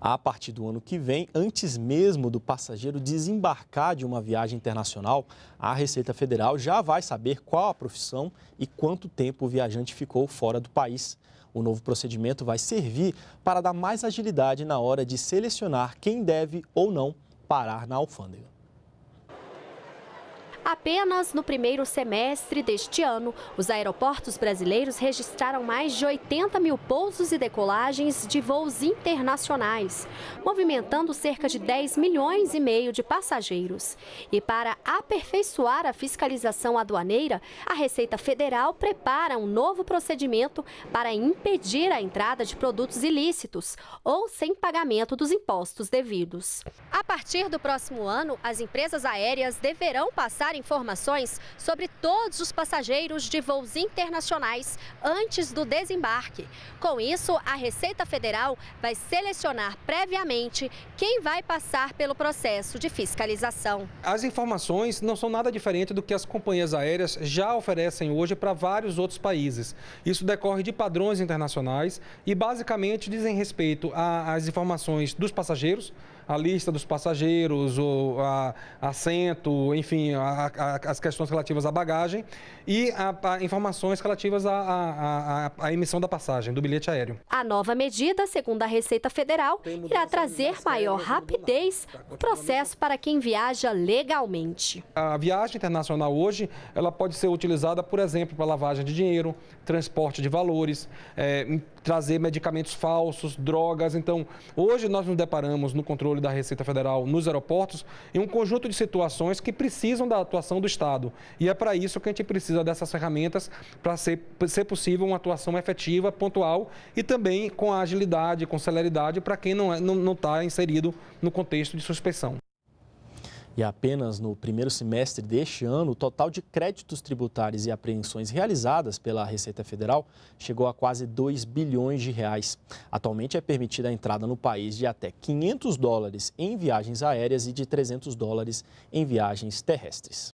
a partir do ano que vem, antes mesmo do passageiro desembarcar de uma viagem internacional, a Receita Federal já vai saber qual a profissão e quanto tempo o viajante ficou fora do país. O novo procedimento vai servir para dar mais agilidade na hora de selecionar quem deve ou não parar na alfândega. Apenas no primeiro semestre deste ano, os aeroportos brasileiros registraram mais de 80 mil pousos e decolagens de voos internacionais, movimentando cerca de 10 milhões e meio de passageiros. E para aperfeiçoar a fiscalização aduaneira, a Receita Federal prepara um novo procedimento para impedir a entrada de produtos ilícitos ou sem pagamento dos impostos devidos. A partir do próximo ano, as empresas aéreas deverão passar em informações sobre todos os passageiros de voos internacionais antes do desembarque. Com isso, a Receita Federal vai selecionar previamente quem vai passar pelo processo de fiscalização. As informações não são nada diferente do que as companhias aéreas já oferecem hoje para vários outros países. Isso decorre de padrões internacionais e basicamente dizem respeito às informações dos passageiros a lista dos passageiros, o a, assento, enfim, a, a, as questões relativas à bagagem e informações relativas à emissão da passagem, do bilhete aéreo. A nova medida, segundo a Receita Federal, irá trazer maior rapidez tá no processo para quem viaja legalmente. A viagem internacional hoje, ela pode ser utilizada, por exemplo, para lavagem de dinheiro, transporte de valores, é, trazer medicamentos falsos, drogas. Então, hoje nós nos deparamos no controle controle da Receita Federal nos aeroportos e um conjunto de situações que precisam da atuação do Estado. E é para isso que a gente precisa dessas ferramentas para ser, ser possível uma atuação efetiva, pontual e também com agilidade, com celeridade para quem não está é, não, não tá inserido no contexto de suspensão. E apenas no primeiro semestre deste ano, o total de créditos tributários e apreensões realizadas pela Receita Federal chegou a quase 2 bilhões de reais. Atualmente é permitida a entrada no país de até 500 dólares em viagens aéreas e de 300 dólares em viagens terrestres.